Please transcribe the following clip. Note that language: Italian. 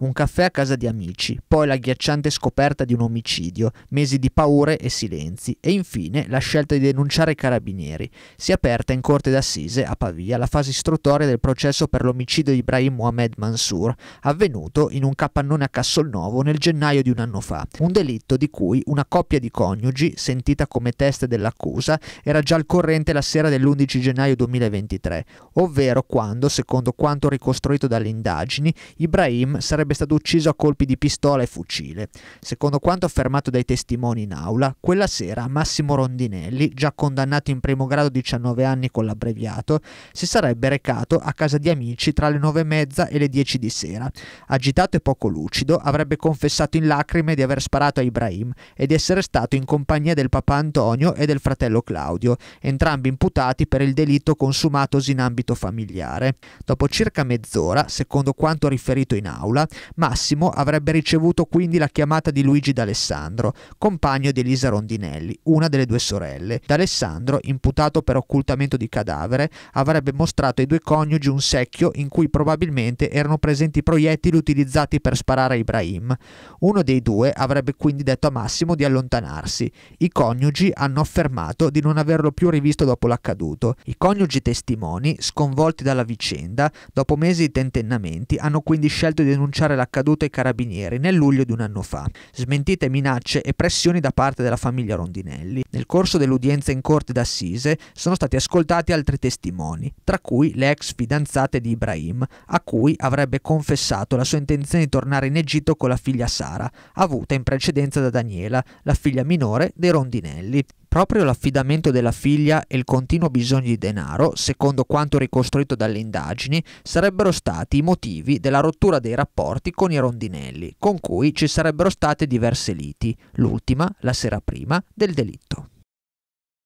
un caffè a casa di amici, poi la ghiacciante scoperta di un omicidio, mesi di paure e silenzi e infine la scelta di denunciare i carabinieri. Si è aperta in corte d'assise a Pavia la fase istruttoria del processo per l'omicidio di Ibrahim Mohamed Mansour, avvenuto in un capannone a Cassolnovo nel gennaio di un anno fa, un delitto di cui una coppia di coniugi, sentita come testa dell'accusa, era già al corrente la sera dell'11 gennaio 2023, ovvero quando, secondo quanto ricostruito dalle indagini, Ibrahim sarebbe sarebbe stato ucciso a colpi di pistola e fucile. Secondo quanto affermato dai testimoni in aula, quella sera Massimo Rondinelli, già condannato in primo grado a 19 anni con l'abbreviato, si sarebbe recato a casa di amici tra le 9 e mezza e le 10 di sera. Agitato e poco lucido, avrebbe confessato in lacrime di aver sparato a Ibrahim e di essere stato in compagnia del papà Antonio e del fratello Claudio, entrambi imputati per il delitto consumatosi in ambito familiare. Dopo circa mezz'ora, secondo quanto riferito in aula, Massimo avrebbe ricevuto quindi la chiamata di Luigi D'Alessandro, compagno di Elisa Rondinelli, una delle due sorelle. D'Alessandro, imputato per occultamento di cadavere, avrebbe mostrato ai due coniugi un secchio in cui probabilmente erano presenti proiettili utilizzati per sparare a Ibrahim. Uno dei due avrebbe quindi detto a Massimo di allontanarsi. I coniugi hanno affermato di non averlo più rivisto dopo l'accaduto. I coniugi testimoni, sconvolti dalla vicenda, dopo mesi di tentennamenti, hanno quindi scelto di denunciare raccontare l'accaduto ai carabinieri nel luglio di un anno fa. Smentite minacce e pressioni da parte della famiglia Rondinelli. Nel corso dell'udienza in corte d'assise sono stati ascoltati altri testimoni, tra cui le ex fidanzate di Ibrahim, a cui avrebbe confessato la sua intenzione di tornare in Egitto con la figlia Sara, avuta in precedenza da Daniela, la figlia minore dei Rondinelli. Proprio l'affidamento della figlia e il continuo bisogno di denaro, secondo quanto ricostruito dalle indagini, sarebbero stati i motivi della rottura dei rapporti con i rondinelli, con cui ci sarebbero state diverse liti, l'ultima la sera prima del delitto.